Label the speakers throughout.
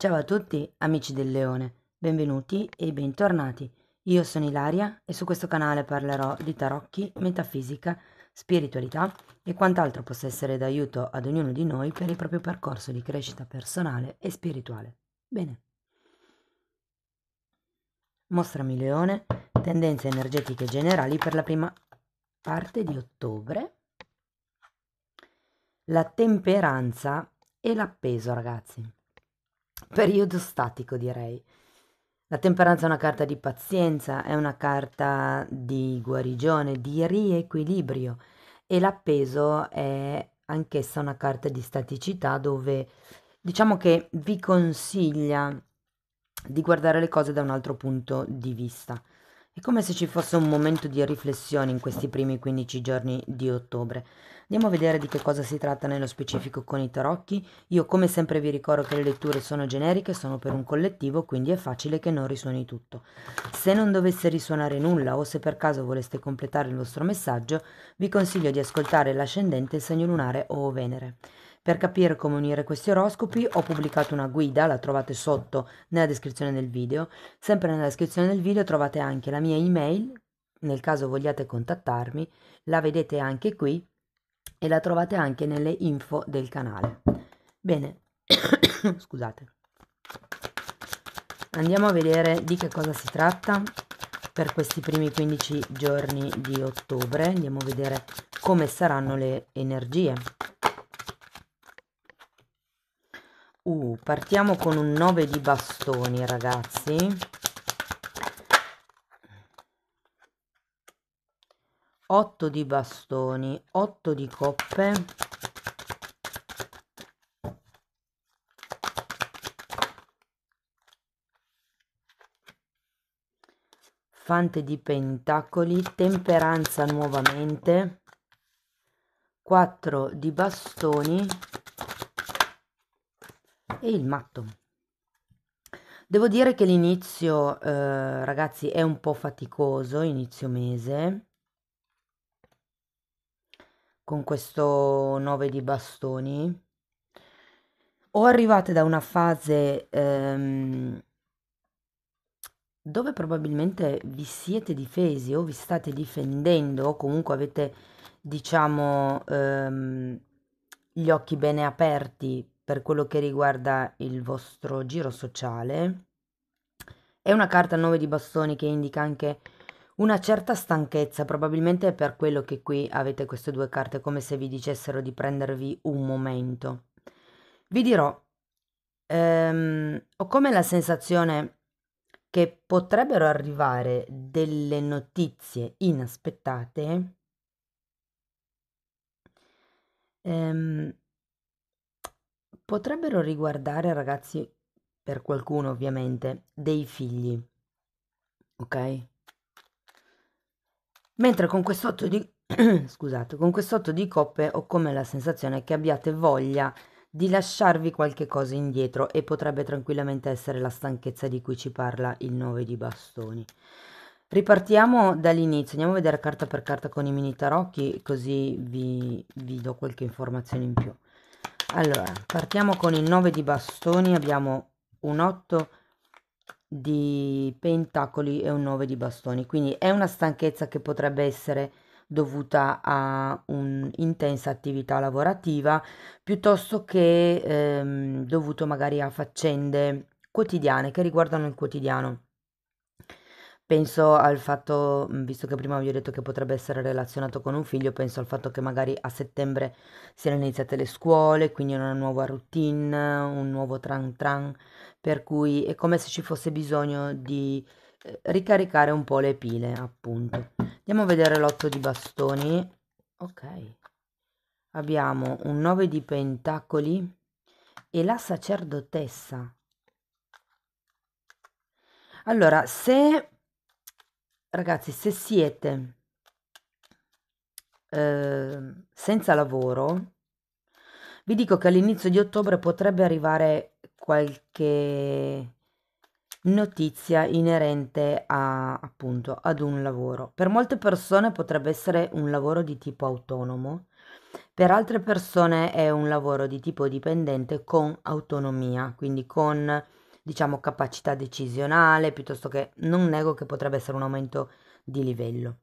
Speaker 1: Ciao a tutti amici del leone, benvenuti e bentornati. Io sono Ilaria e su questo canale parlerò di tarocchi, metafisica, spiritualità e quant'altro possa essere d'aiuto ad ognuno di noi per il proprio percorso di crescita personale e spirituale. Bene. Mostrami leone, tendenze energetiche generali per la prima parte di ottobre. La temperanza e l'appeso, ragazzi periodo statico direi. La temperanza è una carta di pazienza, è una carta di guarigione, di riequilibrio e l'appeso è anch'essa una carta di staticità dove diciamo che vi consiglia di guardare le cose da un altro punto di vista. È come se ci fosse un momento di riflessione in questi primi 15 giorni di ottobre. Andiamo a vedere di che cosa si tratta nello specifico con i tarocchi. Io come sempre vi ricordo che le letture sono generiche, sono per un collettivo, quindi è facile che non risuoni tutto. Se non dovesse risuonare nulla o se per caso voleste completare il vostro messaggio, vi consiglio di ascoltare l'ascendente, il segno lunare o Venere. Per capire come unire questi oroscopi ho pubblicato una guida, la trovate sotto nella descrizione del video. Sempre nella descrizione del video trovate anche la mia email, nel caso vogliate contattarmi, la vedete anche qui e la trovate anche nelle info del canale. Bene, scusate. Andiamo a vedere di che cosa si tratta per questi primi 15 giorni di ottobre. Andiamo a vedere come saranno le energie. Uh, partiamo con un 9 di bastoni, ragazzi. Otto di bastoni, otto di coppe. Fante di pentacoli, temperanza nuovamente. Quattro di bastoni e il matto. Devo dire che l'inizio, eh, ragazzi, è un po' faticoso, inizio mese, con questo 9 di bastoni. O arrivate da una fase ehm, dove probabilmente vi siete difesi o vi state difendendo o comunque avete, diciamo, ehm, gli occhi bene aperti per quello che riguarda il vostro giro sociale. È una carta a 9 di bastoni che indica anche una certa stanchezza, probabilmente è per quello che qui avete queste due carte, come se vi dicessero di prendervi un momento. Vi dirò, ehm, ho come la sensazione che potrebbero arrivare delle notizie inaspettate ehm, potrebbero riguardare ragazzi, per qualcuno ovviamente, dei figli. Ok? Mentre con quest'otto di... scusate, con quest'otto di coppe ho come la sensazione che abbiate voglia di lasciarvi qualche cosa indietro e potrebbe tranquillamente essere la stanchezza di cui ci parla il 9 di bastoni. Ripartiamo dall'inizio, andiamo a vedere carta per carta con i mini tarocchi così vi, vi do qualche informazione in più. Allora, partiamo con il 9 di bastoni, abbiamo un 8 di pentacoli e un 9 di bastoni, quindi è una stanchezza che potrebbe essere dovuta a un'intensa attività lavorativa piuttosto che ehm, dovuto magari a faccende quotidiane che riguardano il quotidiano. Penso al fatto, mhmm, visto che prima vi ho detto che potrebbe essere relazionato con un figlio, penso al fatto che magari a settembre siano iniziate le scuole, quindi una nuova routine, un nuovo tran tran, per cui è come se ci fosse bisogno di, eh, ricaricare un po' le pile, appunto. Andiamo a vedere l'otto di bastoni. Ok. Abbiamo un 9 di pentacoli e la sacerdotessa. Allora, se ragazzi, se siete eh, senza lavoro, vi dico che all'inizio di ottobre potrebbe arrivare qualche notizia inerente a, appunto ad un lavoro. Per molte persone potrebbe essere un lavoro di tipo autonomo, per altre persone è un lavoro di tipo dipendente con autonomia, quindi con diciamo, capacità decisionale, piuttosto che non nego che potrebbe essere un aumento di livello.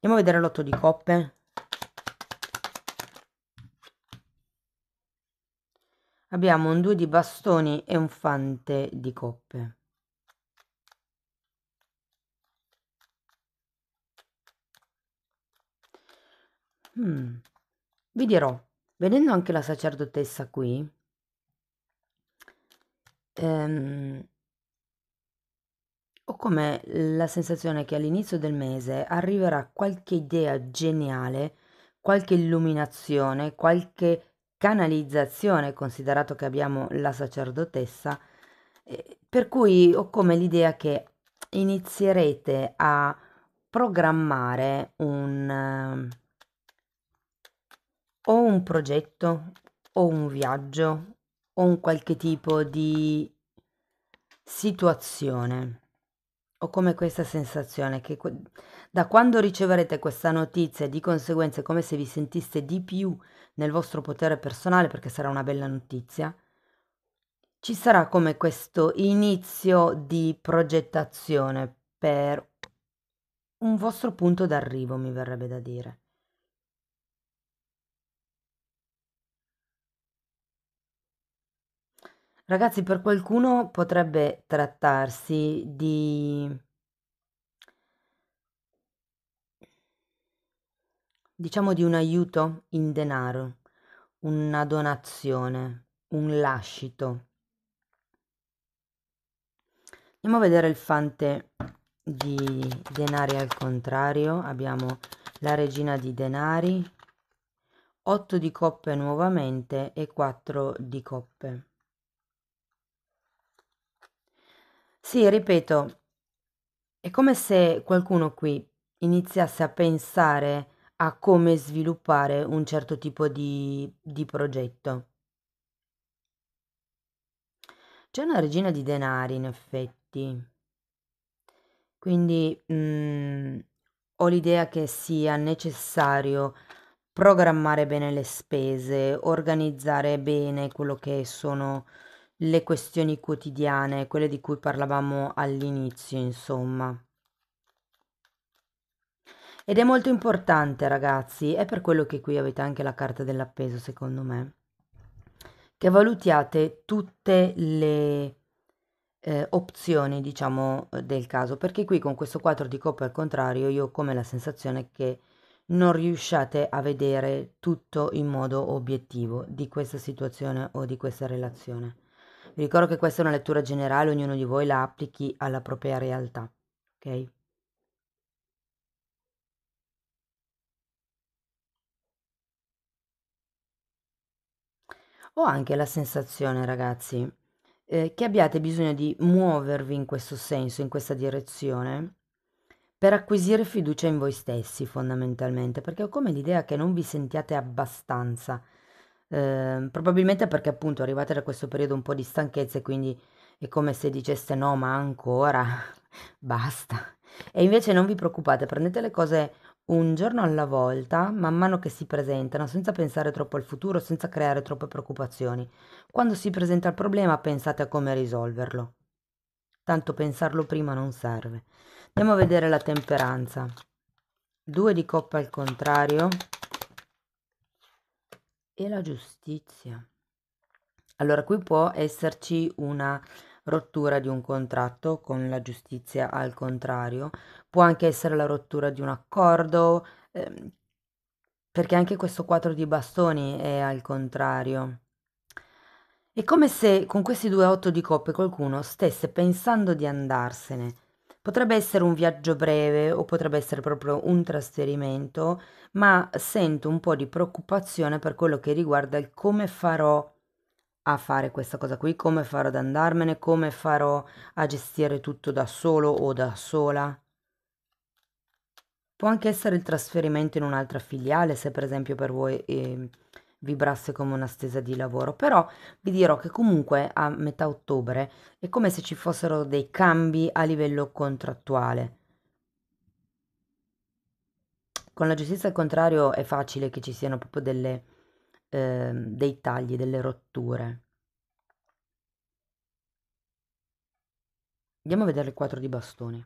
Speaker 1: Andiamo a vedere l'otto di coppe. Abbiamo un 2 di bastoni e un fante di coppe. Hmm. Vi dirò, vedendo anche la sacerdotessa qui, ehm, ho come la sensazione che all'inizio del mese arriverà qualche idea geniale, qualche illuminazione, qualche canalizzazione, considerato che abbiamo la sacerdotessa, eh, per cui ho come l'idea che inizierete a programmare un ehm, o un progetto o un viaggio o un qualche tipo di situazione. Ho come questa sensazione che que- da quando riceverete questa notizia e di conseguenza è come se vi sentiste di più nel vostro potere personale perché sarà una bella notizia, ci sarà come questo inizio di progettazione per un vostro punto d'arrivo, mi verrebbe da dire. Ragazzi, per qualcuno potrebbe trattarsi di diciamo di un aiuto in denaro, una donazione, un lascito. Andiamo a vedere il fante di denari al contrario. Abbiamo la regina di denari, 8 di coppe nuovamente e 4 di coppe. Sì, ripeto, è come se qualcuno qui iniziasse a pensare a come sviluppare un certo tipo di di progetto. C'è una regina di denari in effetti. Quindi, mhmm, ho l'idea che sia necessario programmare bene le spese, organizzare bene quello che sono le questioni quotidiane, quelle di cui parlavamo all'inizio, insomma. Ed è molto importante, ragazzi, è per quello che qui avete anche la carta dell'appeso, secondo me, che valutiate tutte le eh, opzioni, diciamo, del caso, perché qui con questo 4 di coppa al contrario io ho come la sensazione che non riusciate a vedere tutto in modo obiettivo di questa situazione o di questa relazione. Vi ricordo che questa è una lettura generale, ognuno di voi la applichi alla propria realtà, ok? Ho anche la sensazione, ragazzi, eh, che abbiate bisogno di muovervi in questo senso, in questa direzione, per acquisire fiducia in voi stessi fondamentalmente, perché ho come l'idea che non vi sentiate abbastanza Ehm, probabilmente perché appunto arrivate da questo periodo un po' di stanchezza e quindi è come se diceste no, ma ancora, basta. E invece non vi preoccupate, prendete le cose un giorno alla volta, man mano che si presentano, senza pensare troppo al futuro, senza creare troppe preoccupazioni. Quando si presenta il problema pensate a come risolverlo. Tanto pensarlo prima non serve. Andiamo a vedere la temperanza. Due di coppa al contrario, e la giustizia. Allora qui può esserci una rottura di un contratto con la giustizia al contrario, può anche essere la rottura di un accordo, ehm, perché anche questo quattro di bastoni è al contrario. È come se con questi due otto di coppe qualcuno stesse pensando di andarsene, Potrebbe essere un viaggio breve o potrebbe essere proprio un trasferimento, ma sento un po' di preoccupazione per quello che riguarda il come farò a fare questa cosa qui, come farò ad andarmene, come farò a gestire tutto da solo o da sola. Può anche essere il trasferimento in un'altra filiale, se per esempio per voi eh, vibrasse come una stesa di lavoro, però vi dirò che comunque a metà ottobre è come se ci fossero dei cambi a livello contrattuale. Con la giustizia al contrario è facile che ci siano proprio delle, eh, dei tagli, delle rotture. Andiamo a vedere il 4 di bastoni.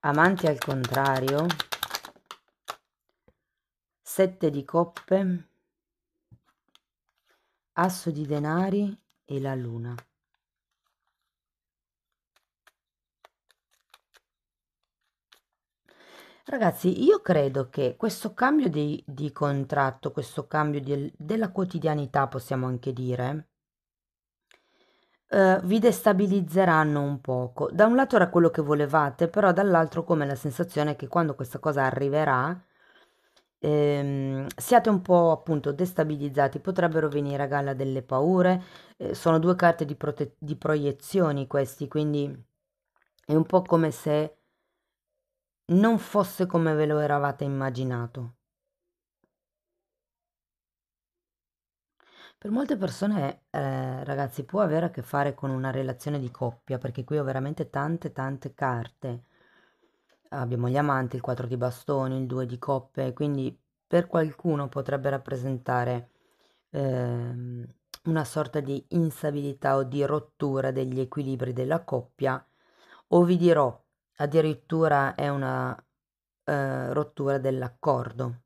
Speaker 1: Amanti al contrario sette di coppe, asso di denari e la luna. Ragazzi, io credo che questo cambio di, di contratto, questo cambio di, della quotidianità, possiamo anche dire, eh, vi destabilizzeranno un poco. Da un lato era quello che volevate, però dall'altro come la sensazione che quando questa cosa arriverà, Ehm, siate un po' appunto destabilizzati, potrebbero venire a galla delle paure, eh, sono due carte di, di proiezioni questi, quindi è un po' come se non fosse come ve lo eravate immaginato. Per molte persone, eh, ragazzi, può avere a che fare con una relazione di coppia, perché qui ho veramente tante, tante carte. Abbiamo gli amanti, il 4 di bastoni, il 2 di coppe, quindi per qualcuno potrebbe rappresentare ehm, una sorta di instabilità o di rottura degli equilibri della coppia, o vi dirò addirittura è una eh, rottura dell'accordo.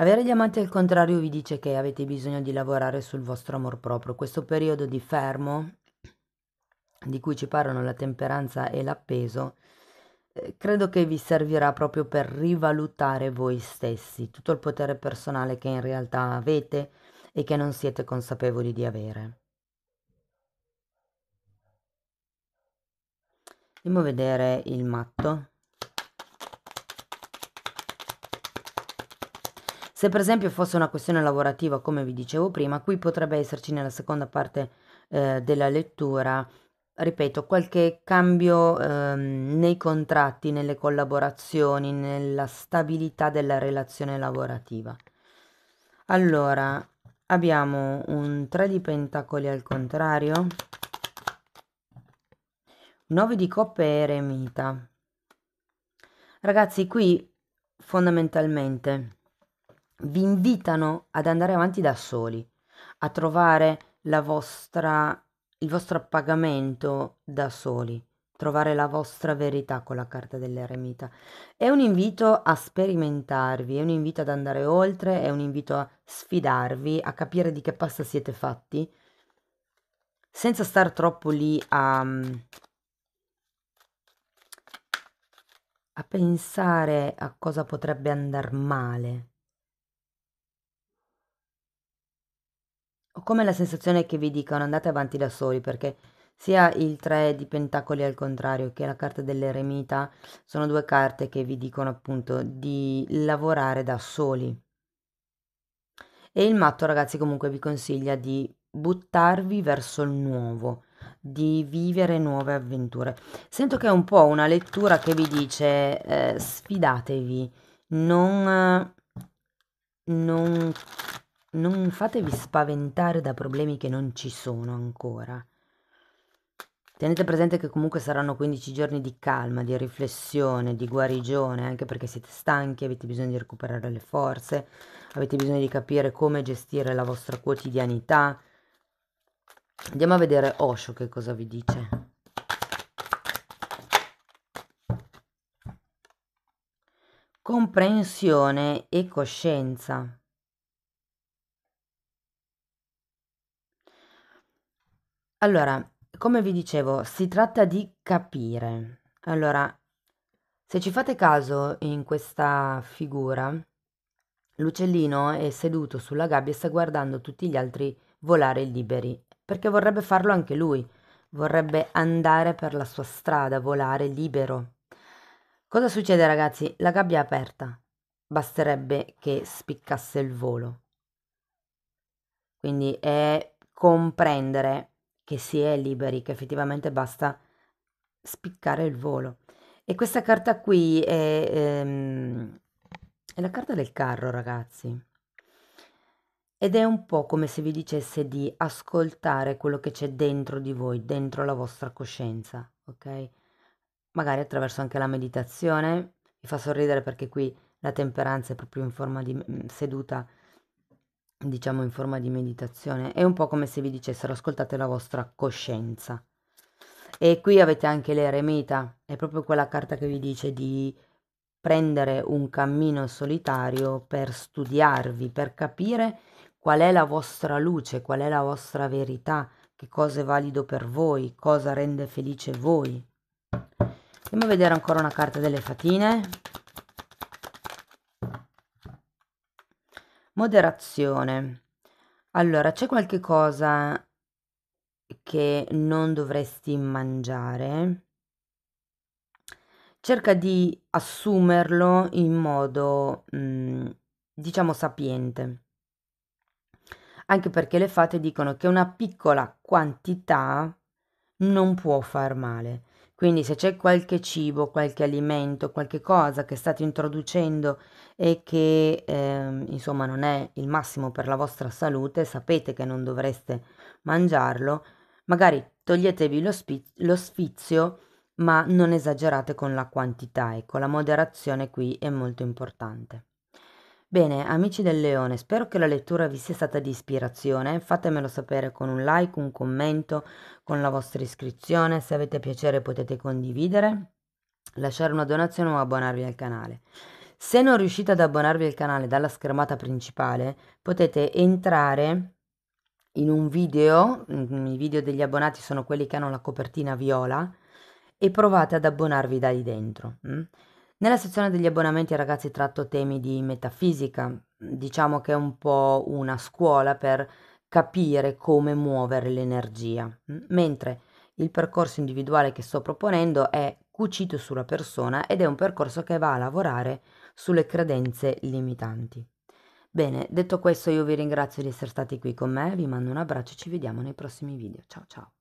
Speaker 1: Avere gli amanti al contrario vi dice che avete bisogno di lavorare sul vostro amor proprio. Questo periodo di fermo, di cui ci parlano la temperanza e l'appeso, eh, credo che vi servirà proprio per rivalutare voi stessi, tutto il potere personale che in realtà avete e che non siete consapevoli di avere. Andiamo a vedere il matto. Se per esempio fosse una questione lavorativa, come vi dicevo prima, qui potrebbe esserci nella seconda parte eh, della lettura, ripeto, qualche cambio ehm, nei contratti, nelle collaborazioni, nella stabilità della relazione lavorativa. Allora, abbiamo un 3 di pentacoli al contrario, 9 di coppe e eremita. Ragazzi, qui fondamentalmente vi invitano ad andare avanti da soli, a trovare vostra, il vostro appagamento da soli, trovare la vostra verità con la carta dell'eremita. È un invito a sperimentarvi, è un invito ad andare oltre, è un invito a sfidarvi, a capire di che pasta siete fatti, senza star troppo lì a, a pensare a cosa potrebbe andare male Ho come la sensazione che vi dicano andate avanti da soli perché sia il 3 di pentacoli al contrario che la carta dell'eremita sono due carte che vi dicono appunto di lavorare da soli. E il matto ragazzi comunque vi consiglia di buttarvi verso il nuovo, di vivere nuove avventure. Sento che è un po' una lettura che vi dice eh, sfidatevi, non, non non fatevi spaventare da problemi che non ci sono ancora. Tenete presente che comunque saranno 15 giorni di calma, di riflessione, di guarigione, anche perché siete stanchi, avete bisogno di recuperare le forze, avete bisogno di capire come gestire la vostra quotidianità. Andiamo a vedere Osho che cosa vi dice. Comprensione e coscienza. Allora, come vi dicevo, si tratta di capire. Allora, se ci fate caso in questa figura, l'uccellino è seduto sulla gabbia e sta guardando tutti gli altri volare liberi, perché vorrebbe farlo anche lui, vorrebbe andare per la sua strada, volare libero. Cosa succede ragazzi? La gabbia è aperta, basterebbe che spiccasse il volo. Quindi è comprendere che si è liberi, che effettivamente basta spiccare il volo. E questa carta qui è, ehm, è la carta del carro, ragazzi. Ed è un po' come se vi dicesse di ascoltare quello che c'è dentro di voi, dentro la vostra coscienza, ok? Magari attraverso anche la meditazione. Mi fa sorridere perché qui la temperanza è proprio in forma di mm, seduta diciamo in forma di meditazione, è un po' come se vi dicessero ascoltate la vostra coscienza. E qui avete anche l'eremita, è proprio quella carta che vi dice di prendere un cammino solitario per studiarvi, per capire qual è la vostra luce, qual è la vostra verità, che cosa è valido per voi, cosa rende felice voi. Andiamo a vedere ancora una carta delle fatine. Moderazione. Allora, c'è qualche cosa che non dovresti mangiare? Cerca di assumerlo in modo, mm, diciamo sapiente. Anche perché le fate dicono che una piccola quantità non può far male. Quindi se c'è qualche cibo, qualche alimento, qualche cosa che state introducendo e che ehm, insomma non è il massimo per la vostra salute, sapete che non dovreste mangiarlo, magari toglietevi lo, spi- lo sfizio, ma non esagerate con la quantità, ecco, la moderazione qui è molto importante. Bene, amici del Leone, spero che la lettura vi sia stata di ispirazione. Fatemelo sapere con un like, un commento, con la vostra iscrizione. Se avete piacere potete condividere, lasciare una donazione o abbonarvi al canale. Se non riuscite ad abbonarvi al canale dalla schermata principale, potete entrare in un video, mm, i video degli abbonati sono quelli che hanno la copertina viola, e provate ad abbonarvi da lì dentro. Mm? Nella sezione degli abbonamenti ragazzi tratto temi di metafisica, diciamo che è un po' una scuola per capire come muovere l'energia, mentre il percorso individuale che sto proponendo è cucito sulla persona ed è un percorso che va a lavorare sulle credenze limitanti. Bene, detto questo io vi ringrazio di essere stati qui con me, vi mando un abbraccio e ci vediamo nei prossimi video. Ciao ciao!